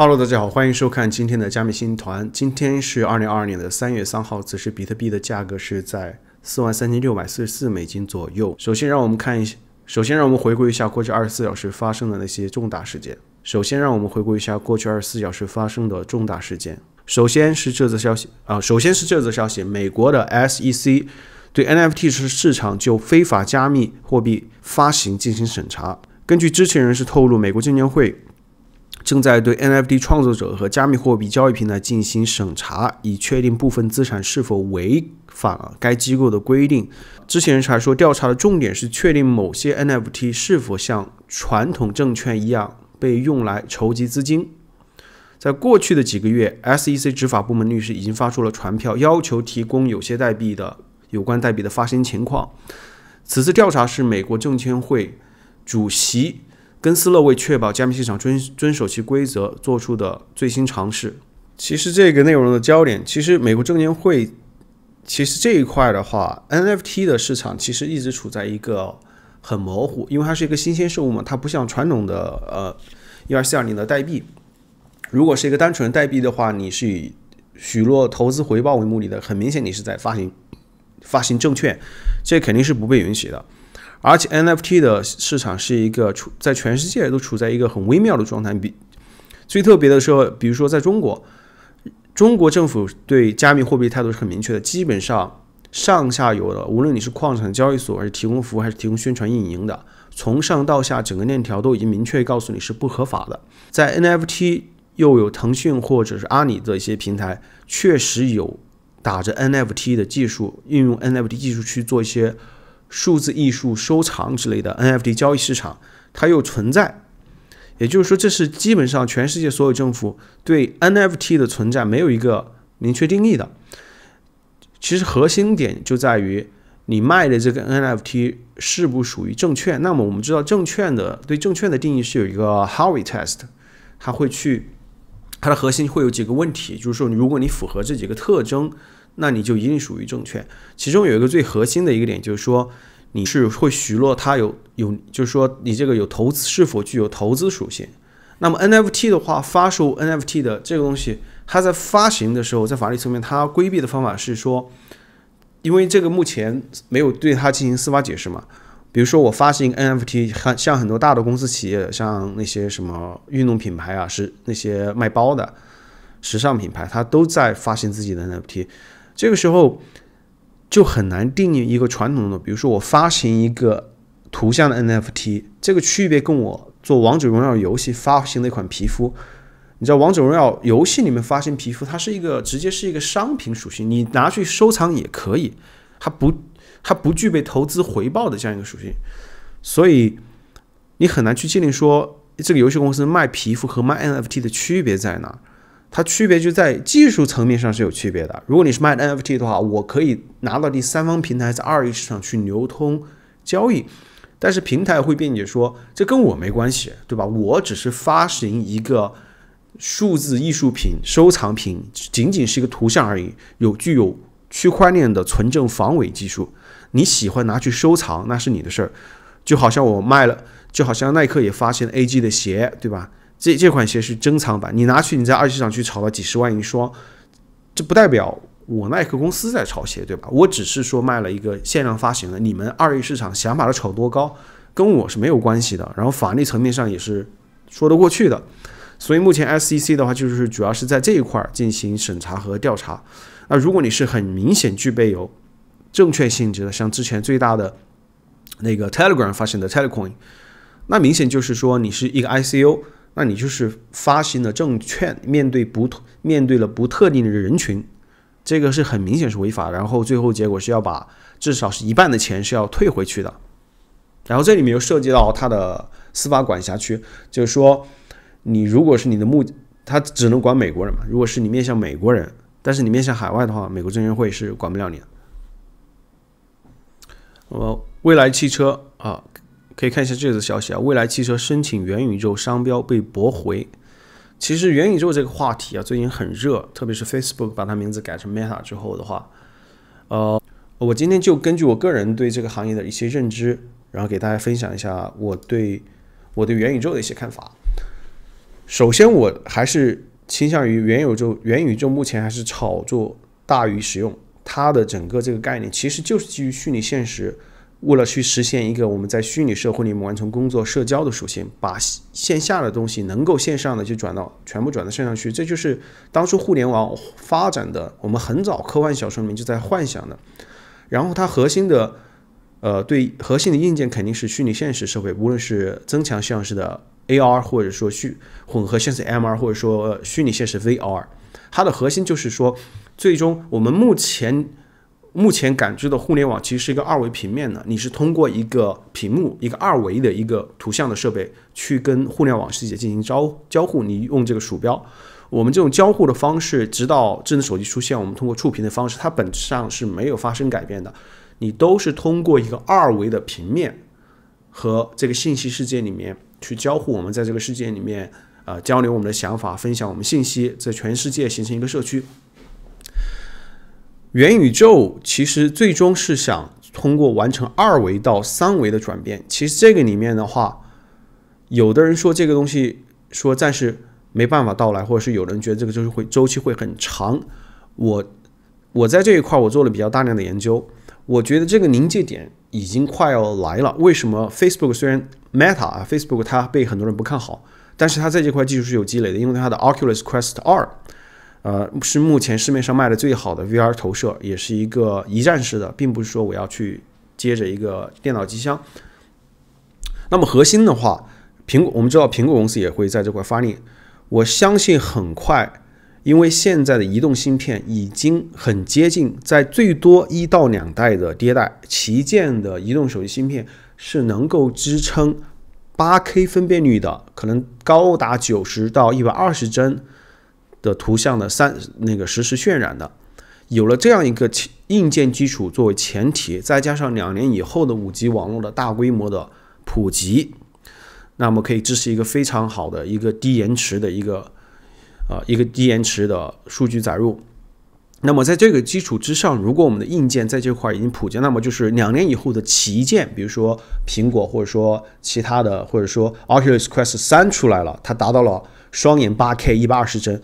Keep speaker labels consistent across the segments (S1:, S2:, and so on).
S1: Hello，大家好，欢迎收看今天的加密星团。今天是二零二二年的三月三号，此时比特币的价格是在四万三千六百四十四美金左右。首先，让我们看一下，首先让我们回顾一下过去二十四小时发生的那些重大事件。首先，让我们回顾一下过去二十四小时发生的重大事件。首先是这则消息啊，首先是这则消息，美国的 SEC 对 NFT 市市场就非法加密货币发行进行审查。根据知情人士透露，美国证监会。正在对 NFT 创作者和加密货币交易平台进行审查，以确定部分资产是否违反了该机构的规定。之前还说，调查的重点是确定某些 NFT 是否像传统证券一样被用来筹集资金。在过去的几个月，SEC 执法部门律师已经发出了传票，要求提供有些代币的有关代币的发行情况。此次调查是美国证监会主席。根斯勒为确保加密市场遵遵守其规则做出的最新尝试。其实这个内容的焦点，其实美国证监会，其实这一块的话，NFT 的市场其实一直处在一个很模糊，因为它是一个新鲜事物嘛。它不像传统的呃一二四二零的代币，如果是一个单纯代币的话，你是以许诺投资回报为目的的，很明显你是在发行发行证券，这肯定是不被允许的。而且 NFT 的市场是一个处在全世界都处在一个很微妙的状态。比最特别的时候，比如说在中国，中国政府对加密货币态度是很明确的，基本上上下游的，无论你是矿产、交易所，还是提供服务，还是提供宣传、运营的，从上到下整个链条都已经明确告诉你是不合法的。在 NFT 又有腾讯或者是阿里的一些平台，确实有打着 NFT 的技术，运用 NFT 技术去做一些。数字艺术收藏之类的 NFT 交易市场，它又存在，也就是说，这是基本上全世界所有政府对 NFT 的存在没有一个明确定义的。其实核心点就在于你卖的这个 NFT 是不属于证券。那么我们知道证券的对证券的定义是有一个 h a r i y Test，它会去它的核心会有几个问题，就是说如果你符合这几个特征。那你就一定属于证券。其中有一个最核心的一个点就是说，你是会许诺它有有，就是说你这个有投资是否具有投资属性。那么 NFT 的话，发售 NFT 的这个东西，它在发行的时候，在法律层面，它规避的方法是说，因为这个目前没有对它进行司法解释嘛。比如说我发行 NFT，像很多大的公司企业，像那些什么运动品牌啊，是那些卖包的时尚品牌，它都在发行自己的 NFT。这个时候就很难定义一个传统的，比如说我发行一个图像的 NFT，这个区别跟我做王者荣耀游戏发行的一款皮肤，你知道王者荣耀游戏里面发行皮肤，它是一个直接是一个商品属性，你拿去收藏也可以，它不它不具备投资回报的这样一个属性，所以你很难去界定说这个游戏公司卖皮肤和卖 NFT 的区别在哪。它区别就在技术层面上是有区别的。如果你是卖 NFT 的话，我可以拿到第三方平台在二级市场去流通交易，但是平台会辩解说这跟我没关系，对吧？我只是发行一个数字艺术品收藏品，仅仅是一个图像而已，有具有区块链的存证防伪技术。你喜欢拿去收藏那是你的事儿，就好像我卖了，就好像耐克也发行 AG 的鞋，对吧？这这款鞋是珍藏版，你拿去你在二级市场去炒了几十万一双，这不代表我耐克公司在炒鞋，对吧？我只是说卖了一个限量发行的，你们二级市场想把它炒多高，跟我是没有关系的。然后法律层面上也是说得过去的，所以目前 SEC 的话就是主要是在这一块进行审查和调查。那如果你是很明显具备有证券性质的，像之前最大的那个 Telegram 发行的 Telegram，那明显就是说你是一个 ICO。那你就是发行了证券，面对不面对了不特定的人群，这个是很明显是违法。然后最后结果是要把至少是一半的钱是要退回去的。然后这里面又涉及到它的司法管辖区，就是说，你如果是你的目，它只能管美国人嘛。如果是你面向美国人，但是你面向海外的话，美国证监会是管不了你的。那么未来汽车啊。可以看一下这次消息啊，未来汽车申请元宇宙商标被驳回。其实元宇宙这个话题啊，最近很热，特别是 Facebook 把它名字改成 Meta 之后的话，呃，我今天就根据我个人对这个行业的一些认知，然后给大家分享一下我对我对元宇宙的一些看法。首先，我还是倾向于元宇宙，元宇宙目前还是炒作大于使用，它的整个这个概念其实就是基于虚拟现实。为了去实现一个我们在虚拟社会里面完成工作、社交的属性，把线下的东西能够线上的就转到全部转到线上去，这就是当初互联网发展的，我们很早科幻小说里面就在幻想的。然后它核心的，呃，对核心的硬件肯定是虚拟现实设备，无论是增强现实的 AR，或者说虚混合现实 MR，或者说虚拟现实 VR，它的核心就是说，最终我们目前。目前感知的互联网其实是一个二维平面的，你是通过一个屏幕、一个二维的一个图像的设备去跟互联网世界进行交交互。你用这个鼠标，我们这种交互的方式，直到智能手机出现，我们通过触屏的方式，它本质上是没有发生改变的。你都是通过一个二维的平面和这个信息世界里面去交互。我们在这个世界里面，呃，交流我们的想法，分享我们信息，在全世界形成一个社区。元宇宙其实最终是想通过完成二维到三维的转变。其实这个里面的话，有的人说这个东西说暂时没办法到来，或者是有人觉得这个就是会周期会很长。我我在这一块我做了比较大量的研究，我觉得这个临界点已经快要来了。为什么 Facebook 虽然 Meta 啊 Facebook 它被很多人不看好，但是它在这块技术是有积累的，因为它的 Oculus Quest 二。呃，是目前市面上卖的最好的 VR 投射，也是一个一站式的，并不是说我要去接着一个电脑机箱。那么核心的话，苹果我们知道苹果公司也会在这块发力，我相信很快，因为现在的移动芯片已经很接近，在最多一到两代的迭代，旗舰的移动手机芯片是能够支撑 8K 分辨率的，可能高达九十到一百二十帧。的图像的三那个实时渲染的，有了这样一个前硬件基础作为前提，再加上两年以后的五 G 网络的大规模的普及，那么可以支持一个非常好的一个低延迟的一个，呃，一个低延迟的数据载入。那么在这个基础之上，如果我们的硬件在这块已经普及，那么就是两年以后的旗舰，比如说苹果或者说其他的，或者说 Oculus Quest 三出来了，它达到了双眼 8K 一百二十帧。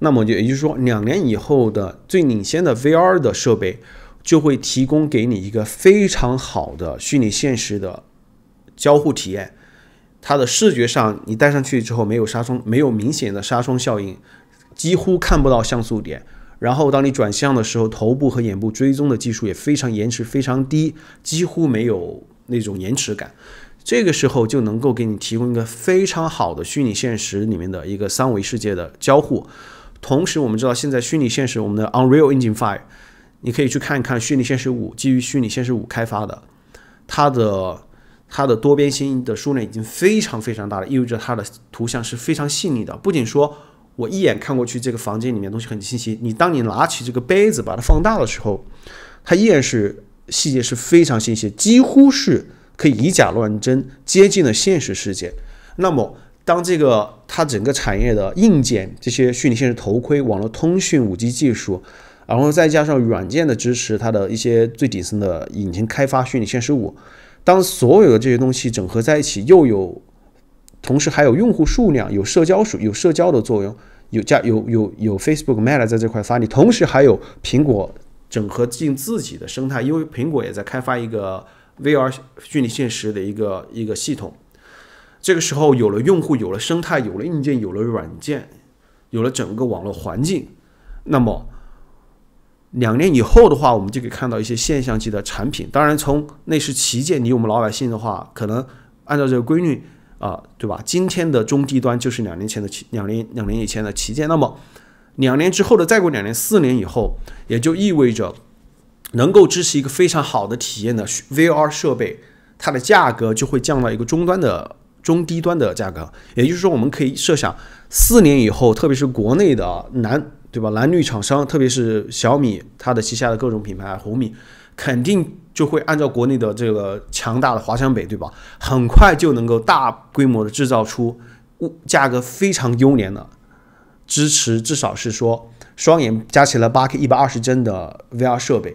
S1: 那么就也就是说，两年以后的最领先的 VR 的设备，就会提供给你一个非常好的虚拟现实的交互体验。它的视觉上，你戴上去之后没有纱窗，没有明显的纱窗效应，几乎看不到像素点。然后当你转向的时候，头部和眼部追踪的技术也非常延迟非常低，几乎没有那种延迟感。这个时候就能够给你提供一个非常好的虚拟现实里面的一个三维世界的交互。同时，我们知道现在虚拟现实，我们的 Unreal Engine Five，你可以去看一看虚拟现实五，基于虚拟现实五开发的，它的它的多边形的数量已经非常非常大了，意味着它的图像是非常细腻的。不仅说我一眼看过去，这个房间里面东西很清晰，你当你拿起这个杯子把它放大的时候，它依然是细节是非常清晰，几乎是可以以假乱真，接近了现实世界。那么当这个它整个产业的硬件，这些虚拟现实头盔、网络通讯、五 G 技术，然后再加上软件的支持，它的一些最底层的引擎开发、虚拟现实五。当所有的这些东西整合在一起，又有，同时还有用户数量、有社交数、有社交的作用，有加有有有 Facebook Meta 在这块发力，同时还有苹果整合进自己的生态，因为苹果也在开发一个 VR 虚拟现实的一个一个系统。这个时候有了用户，有了生态，有了硬件，有了软件，有了整个网络环境，那么两年以后的话，我们就可以看到一些现象级的产品。当然，从那是旗舰离我们老百姓的话，可能按照这个规律啊，对吧？今天的中低端就是两年前的旗，两年两年以前的旗舰。那么两年之后的，再过两年，四年以后，也就意味着能够支持一个非常好的体验的 VR 设备，它的价格就会降到一个终端的。中低端的价格，也就是说，我们可以设想，四年以后，特别是国内的蓝，对吧？蓝绿厂商，特别是小米，它的旗下的各种品牌，红米，肯定就会按照国内的这个强大的华强北，对吧？很快就能够大规模的制造出物价格非常优廉的，支持至少是说双眼加起来八 K 一百二十帧的 VR 设备，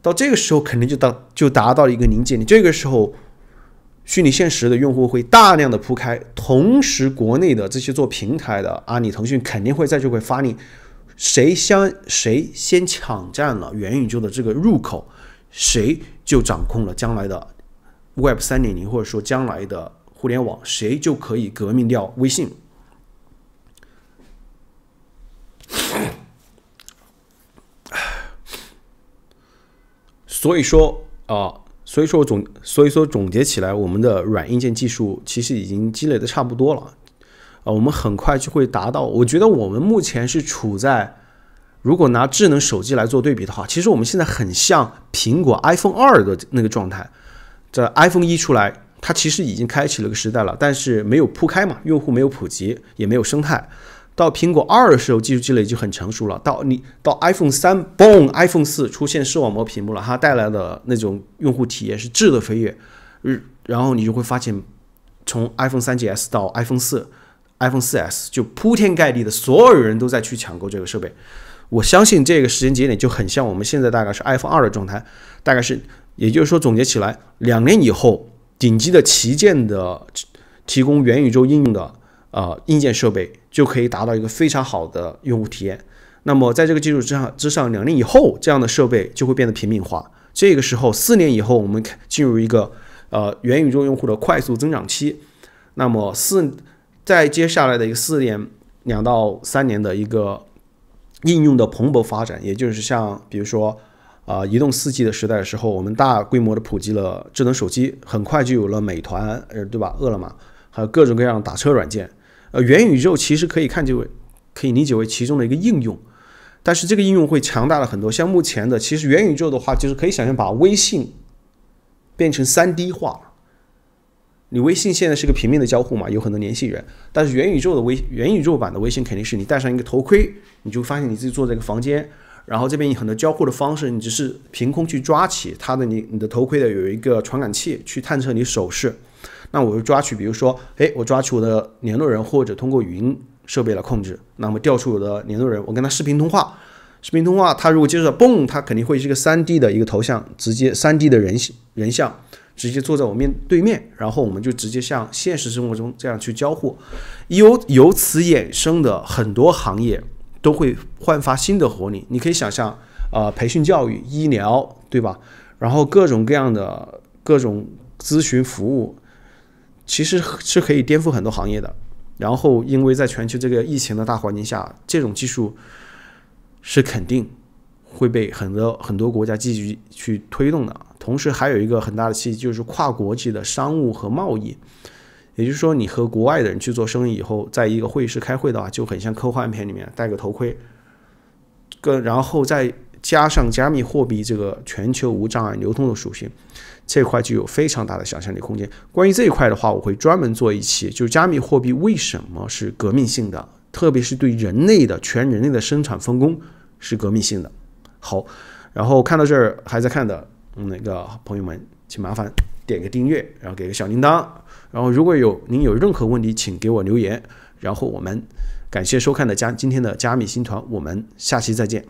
S1: 到这个时候肯定就到就达到了一个临界点，这个时候。虚拟现实的用户会大量的铺开，同时国内的这些做平台的阿里、腾讯肯定会在这块发力，谁先谁先抢占了元宇宙的这个入口，谁就掌控了将来的 Web 三点零，或者说将来的互联网，谁就可以革命掉微信。所以说啊。所以说总，所以说总结起来，我们的软硬件技术其实已经积累的差不多了，啊，我们很快就会达到。我觉得我们目前是处在，如果拿智能手机来做对比的话，其实我们现在很像苹果 iPhone 二的那个状态。这 iPhone 一出来，它其实已经开启了个时代了，但是没有铺开嘛，用户没有普及，也没有生态。到苹果二的时候，技术积累就很成熟了。到你到 iPhone 三，嘣，iPhone 四出现视网膜屏幕了，它带来的那种用户体验是质的飞跃。日，然后你就会发现，从 iPhone 三 GS 到 iPhone 四、iPhone 四 S 就铺天盖地的所有人都在去抢购这个设备。我相信这个时间节点就很像我们现在大概是 iPhone 二的状态，大概是，也就是说总结起来，两年以后，顶级的旗舰的提供元宇宙应用的呃硬件设备。就可以达到一个非常好的用户体验。那么，在这个基础之上之上，两年以后，这样的设备就会变得平民化。这个时候，四年以后，我们进入一个呃元宇宙用户的快速增长期。那么四，在接下来的一个四年两到三年的一个应用的蓬勃发展，也就是像比如说啊，移动四 G 的时代的时候，我们大规模的普及了智能手机，很快就有了美团，呃对吧？饿了么，还有各种各样打车软件。呃，元宇宙其实可以看为，可以理解为其中的一个应用，但是这个应用会强大了很多。像目前的，其实元宇宙的话，就是可以想象把微信变成三 D 化。你微信现在是个平面的交互嘛，有很多联系人，但是元宇宙的微元宇宙版的微信肯定是你戴上一个头盔，你就发现你自己坐在一个房间，然后这边有很多交互的方式，你只是凭空去抓起它的，你你的头盔的有一个传感器去探测你手势。那我就抓取，比如说，哎，我抓取我的联络人，或者通过语音设备来控制。那么调出我的联络人，我跟他视频通话。视频通话，他如果接触到“嘣”，他肯定会是一个 3D 的一个头像，直接 3D 的人人像，直接坐在我面对面，然后我们就直接像现实生活中这样去交互。由由此衍生的很多行业都会焕发新的活力。你可以想象，呃，培训教育、医疗，对吧？然后各种各样的各种咨询服务。其实是可以颠覆很多行业的，然后因为在全球这个疫情的大环境下，这种技术是肯定会被很多很多国家继续去推动的。同时还有一个很大的契机就是跨国际的商务和贸易，也就是说你和国外的人去做生意以后，在一个会议室开会的话，就很像科幻片里面戴个头盔，跟然后再加上加密货币这个全球无障碍流通的属性。这块就有非常大的想象力空间。关于这一块的话，我会专门做一期，就是加密货币为什么是革命性的，特别是对人类的全人类的生产分工是革命性的。好，然后看到这儿还在看的那个朋友们，请麻烦点个订阅，然后给个小铃铛，然后如果有您有任何问题，请给我留言。然后我们感谢收看的加今天的加密新团，我们下期再见。